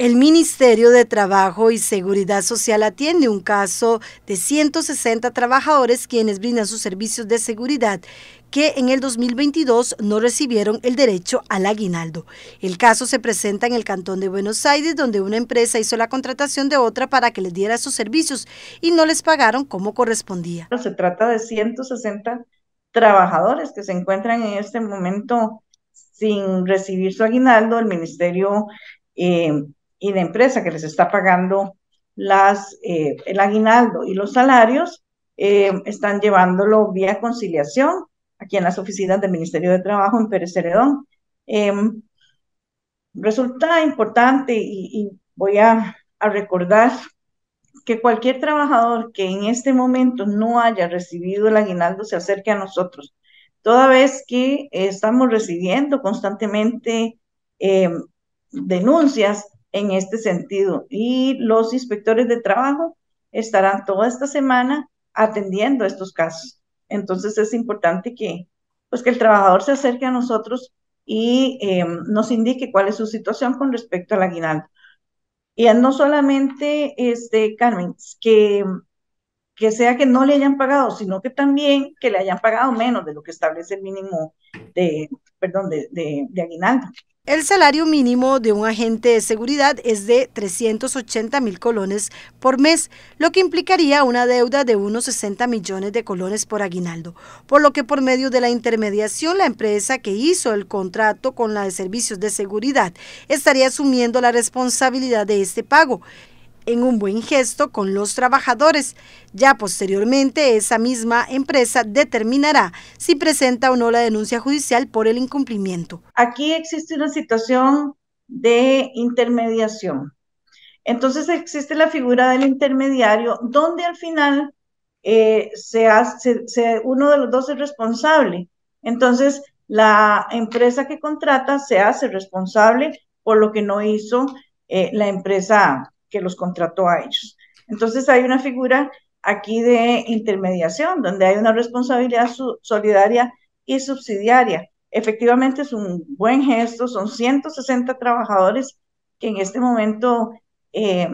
El Ministerio de Trabajo y Seguridad Social atiende un caso de 160 trabajadores quienes brindan sus servicios de seguridad que en el 2022 no recibieron el derecho al aguinaldo. El caso se presenta en el Cantón de Buenos Aires, donde una empresa hizo la contratación de otra para que les diera sus servicios y no les pagaron como correspondía. Se trata de 160 trabajadores que se encuentran en este momento sin recibir su aguinaldo. El Ministerio... Eh, y la empresa que les está pagando las, eh, el aguinaldo y los salarios eh, están llevándolo vía conciliación aquí en las oficinas del Ministerio de Trabajo en Pérez Ceredón. Em, resulta importante y, voy a, recordar que cualquier trabajador que en este momento no haya recibido el aguinaldo se acerque a nosotros. Toda vez que estamos recibiendo constantemente em, denuncias en este sentido. Y los inspectores de trabajo estarán toda esta semana atendiendo estos casos. Entonces es importante que, pues que el trabajador se acerque a nosotros y eh, nos indique cuál es su situación con respecto al aguinaldo. Y no solamente, este, Carmen, que, que sea que no le hayan pagado, sino que también que le hayan pagado menos de lo que establece el mínimo de, perdón, de, aguinaldo. El salario mínimo de un agente de seguridad es de 380 mil colones por mes, lo que implicaría una deuda de unos 60 millones de colones por aguinaldo, por lo que por medio de la intermediación la empresa que hizo el contrato con la de servicios de seguridad estaría asumiendo la responsabilidad de este pago en un buen gesto con los trabajadores. Ya posteriormente, esa misma empresa determinará si presenta o no la denuncia judicial por el incumplimiento. Aquí existe una situación de intermediación. Entonces existe la figura del intermediario, donde al final eh, se hace, uno de los dos es responsable. Entonces, la empresa que contrata se hace responsable por lo que no hizo eh, la empresa que los contrató a ellos. Entonces hay una figura aquí de intermediación, donde hay una responsabilidad solidaria y subsidiaria. Efectivamente es un buen gesto, son 160 trabajadores que en este momento, eh,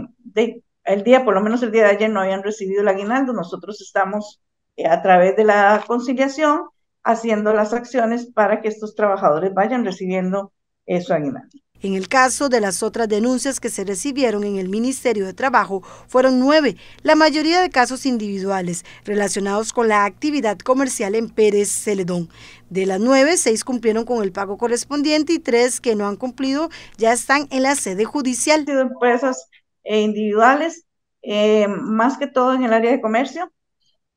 día, por lo menos el día de ayer, no habían recibido el aguinaldo. Nosotros estamos eh, a través de la conciliación haciendo las acciones para que estos trabajadores vayan recibiendo eh, su aguinaldo. En el caso de las otras denuncias que se recibieron en el Ministerio de Trabajo, fueron nueve, la mayoría de casos individuales relacionados con la actividad comercial en Pérez Celedón. De las nueve, seis cumplieron con el pago correspondiente y tres que no han cumplido ya están en la sede judicial. empresas eh, individuales, eh, más que todo en el área de comercio,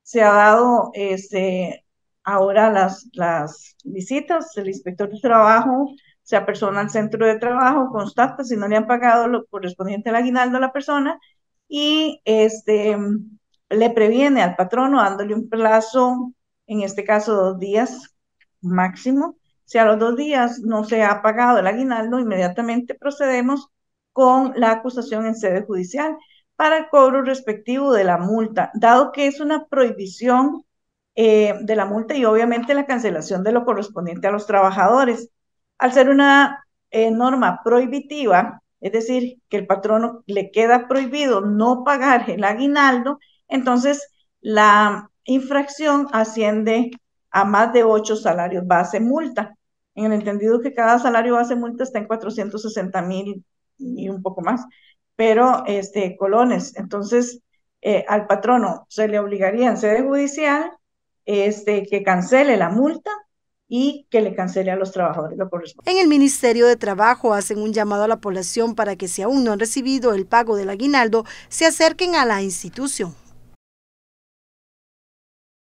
se ha dado este, ahora las, las visitas, el inspector de trabajo sea persona al centro de trabajo, constata si no le han pagado lo correspondiente al aguinaldo a la persona y este, le previene al patrono dándole un plazo, en este caso dos días máximo. Si a los dos días no se ha pagado el aguinaldo, inmediatamente procedemos con la acusación en sede judicial para el cobro respectivo de la multa, dado que es una prohibición eh, de la multa y obviamente la cancelación de lo correspondiente a los trabajadores. Al ser una eh, norma prohibitiva, es decir, que el patrono le queda prohibido no pagar el aguinaldo, entonces la infracción asciende a más de ocho salarios base multa, en el entendido que cada salario base multa está en 460 mil y un poco más, pero este, colones. Entonces, eh, al patrono se le obligaría en sede judicial este, que cancele la multa y que le cancele a los trabajadores En el Ministerio de Trabajo hacen un llamado a la población para que si aún no han recibido el pago del aguinaldo, se acerquen a la institución.